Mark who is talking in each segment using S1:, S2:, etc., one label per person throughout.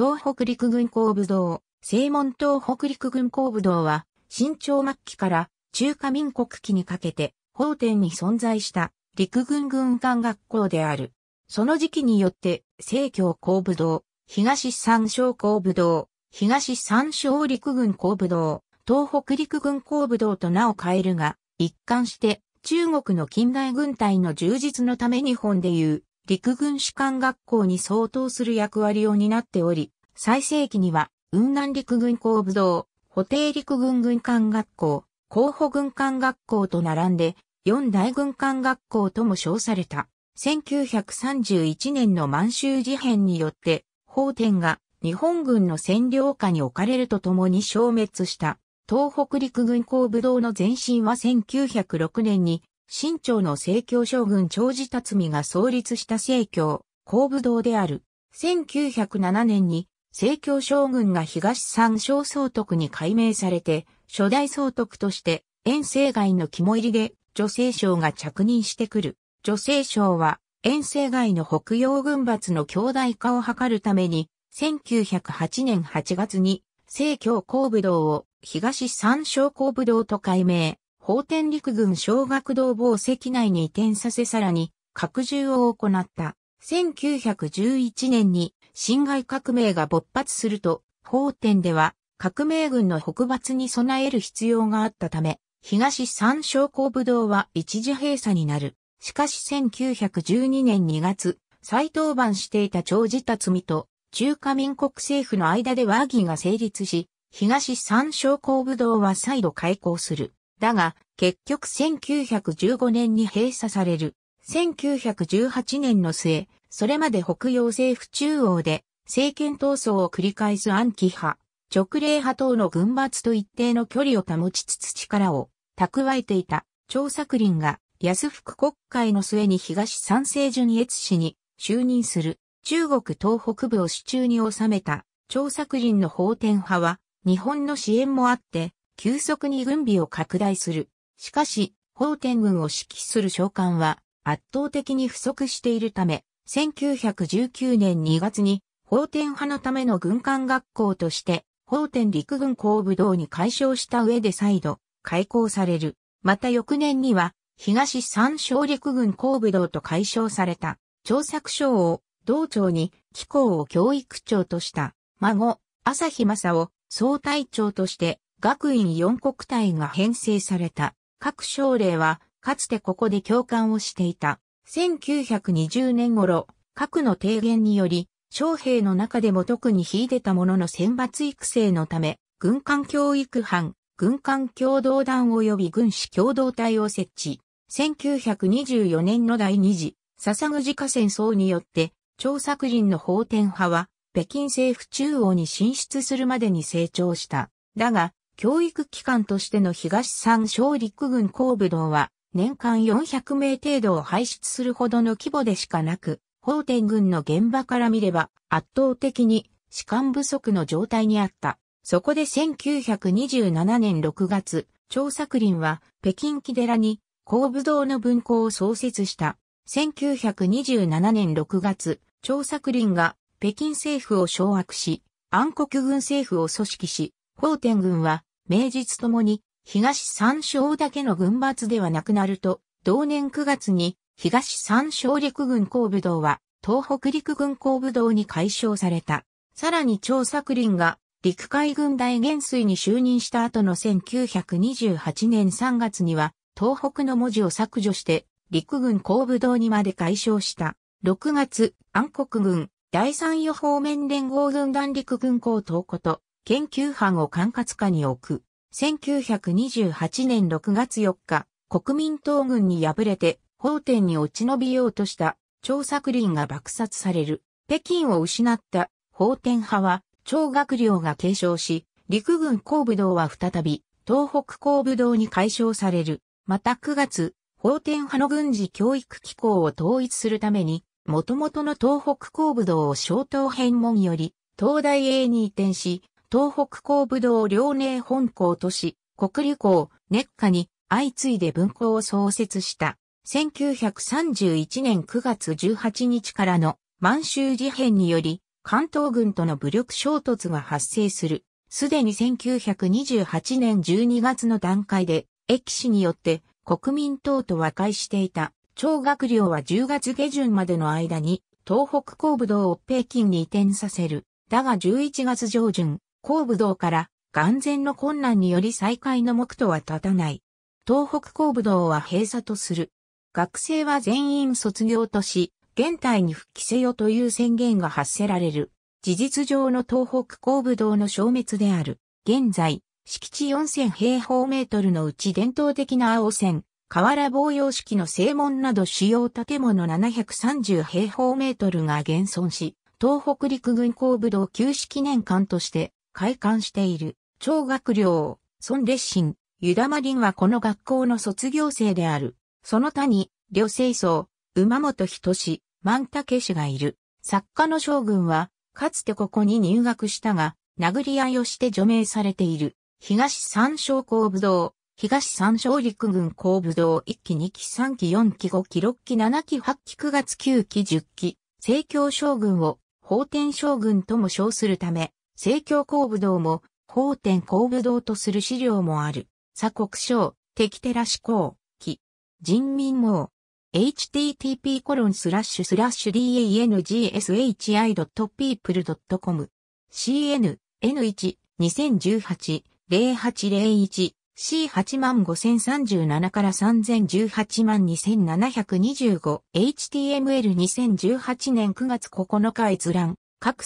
S1: 東北陸軍工部堂、正門東北陸軍工部堂は、新朝末期から中華民国期にかけて、法典に存在した陸軍軍艦学校である。その時期によって、西京工部堂、東三省工部堂、東三省陸軍工部堂、東北陸軍工部堂と名を変えるが、一貫して中国の近代軍隊の充実のため日本でいう陸軍士官学校に相当する役割を担っており、最盛期には、雲南陸軍工武道、補定陸軍軍官学校、候補軍官学校と並んで、四大軍官学校とも称された。1931年の満州事変によって、法典が日本軍の占領下に置かれるとともに消滅した。東北陸軍工武道の前身は1906年に新朝の政教将軍長治辰巳が創立した政教、公武道である。1907年に政教将軍が東三省総督に改名されて、初代総督として、遠征外の肝入りで女性省が着任してくる。女性省は、遠征外の北洋軍閥の強大化を図るために、1908年8月に、政教公武道を東三省公武道と改名。法天陸軍小学堂防石内に移転させさらに、拡充を行った。1911年に、侵害革命が勃発すると、法天では、革命軍の北伐に備える必要があったため、東三商工武道は一時閉鎖になる。しかし1912年2月、再登板していた長寺辰巳と中華民国政府の間で和議が成立し、東三商工武道は再度開港する。だが、結局1915年に閉鎖される。1918年の末、それまで北洋政府中央で政権闘争を繰り返す暗記派、直令派等の軍閥と一定の距離を保ちつつ力を蓄えていた張作林が安福国会の末に東三世純越氏に就任する中国東北部を手中に収めた張作林の法典派は日本の支援もあって急速に軍備を拡大する。しかし、法天軍を指揮する将官は圧倒的に不足しているため、1919年2月に法天派のための軍艦学校として法天陸軍工部道に改称した上で再度開校される。また翌年には東三省陸軍工部道と改称された調作省を道庁に機構を教育長とした孫、朝日正を総隊長として学院四国隊が編成された。各省令は、かつてここで教官をしていた。1920年頃、核の提言により、将兵の中でも特に秀でた者の選抜育成のため、軍艦教育班、軍艦共同団及び軍師共同体を設置。1924年の第二次、笹口河戦争によって、張作人の法典派は、北京政府中央に進出するまでに成長した。だが、教育機関としての東三省陸軍工部堂は、年間400名程度を排出するほどの規模でしかなく、法天軍の現場から見れば圧倒的に士官不足の状態にあった。そこで1927年6月、張作林は北京木寺に工部堂の文庫を創設した。1927年6月、張作林が北京政府を掌握し、暗黒軍政府を組織し、法天軍は名実ともに東三省だけの軍閥ではなくなると、同年9月に東三省陸軍工部道は東北陸軍工部道に改称された。さらに張作林が陸海軍大元帥に就任した後の1928年3月には東北の文字を削除して陸軍工部道にまで改称した。6月、暗黒軍、第三予報面連合軍団陸軍港東こと、研究班を管轄下に置く。1928年6月4日、国民党軍に敗れて、法典に落ち延びようとした、張作林が爆殺される。北京を失った、法典派は、張学良が継承し、陸軍工部堂は再び、東北工部堂に改称される。また9月、法典派の軍事教育機構を統一するために、元々の東北工部堂を小東編門より、東大英に移転し、東北高武道遼寧本校都市、国立校、熱下に相次いで分校を創設した。1931年9月18日からの満州事変により、関東軍との武力衝突が発生する。すでに1928年12月の段階で、駅市によって国民党と和解していた。張学寮は10月下旬までの間に、東北高武道を北京に移転させる。だが11月上旬、後武道から眼前の困難により再開の目途は立たない。東北後武道は閉鎖とする。学生は全員卒業とし、現代に復帰せよという宣言が発せられる。事実上の東北後武道の消滅である。現在、敷地4000平方メートルのうち伝統的な青線、河原防用式の正門など主要建物730平方メートルが現存し、東北陸軍後部道旧式年間として開館している。超学寮、孫烈心、湯田マリンはこの学校の卒業生である。その他に、呂清宗、馬本人志、万武氏がいる。作家の将軍は、かつてここに入学したが、殴り合いをして除名されている。東三省公武道、東三省陸軍公武道1期2期3期4期5期6期7期8期9月9期10期、政教将軍を法天将軍とも称するため、政教公武道も、法典公武道とする資料もある。鎖国省、敵テラ志向、記、人民網、http コロンスラッシュスラッシュ dangshi.people.com cn n1 2018 0801 C85037 から30182725 HTML2018 年9月9日閲覧各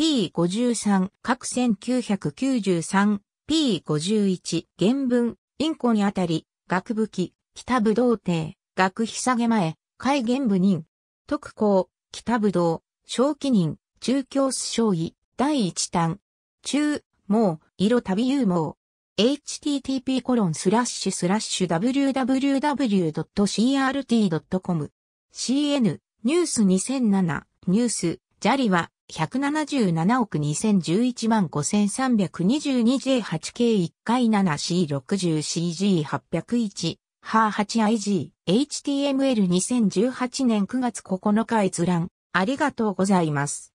S1: 1993P53 各 1993P51 原文インコにあたり学武器北武道帝学費下げ前海原部人特攻北武道正記人中京須将棋第一弾中もう色旅有毛 http コロンスラッシュスラッシュ www.crt.com cn ニュース2007ニュース、ジャリは、177億2011万 5322J8K1 回 7C60CG801、HA8IG、HTML2018 年9月9日閲覧、ありがとうございます。